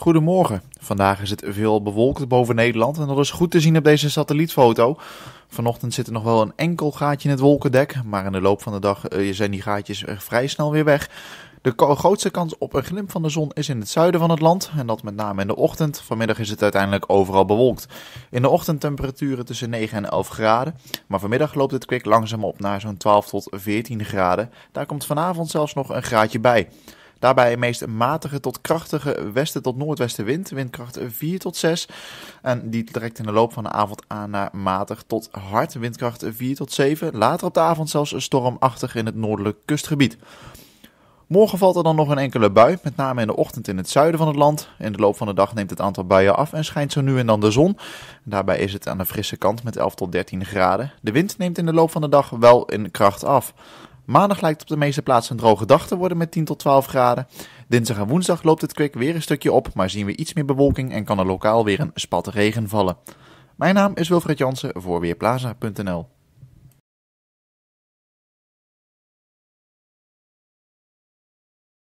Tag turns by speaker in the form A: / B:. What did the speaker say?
A: Goedemorgen. Vandaag is het veel bewolkt boven Nederland en dat is goed te zien op deze satellietfoto. Vanochtend zit er nog wel een enkel gaatje in het wolkendek, maar in de loop van de dag eh, zijn die gaatjes vrij snel weer weg. De grootste kans op een glimp van de zon is in het zuiden van het land en dat met name in de ochtend. Vanmiddag is het uiteindelijk overal bewolkt. In de ochtend temperaturen tussen 9 en 11 graden, maar vanmiddag loopt het kwik langzaam op naar zo'n 12 tot 14 graden. Daar komt vanavond zelfs nog een graadje bij. Daarbij een meest matige tot krachtige westen tot noordwestenwind, windkracht 4 tot 6. En die trekt in de loop van de avond aan naar matig tot hard, windkracht 4 tot 7. Later op de avond zelfs stormachtig in het noordelijk kustgebied. Morgen valt er dan nog een enkele bui, met name in de ochtend in het zuiden van het land. In de loop van de dag neemt het aantal buien af en schijnt zo nu en dan de zon. Daarbij is het aan de frisse kant met 11 tot 13 graden. De wind neemt in de loop van de dag wel in kracht af. Maandag lijkt op de meeste plaatsen een droge dag te worden met 10 tot 12 graden. Dinsdag en woensdag loopt het kwik weer een stukje op, maar zien we iets meer bewolking en kan er lokaal weer een spat regen vallen. Mijn naam is Wilfred Jansen voor Weerplaza.nl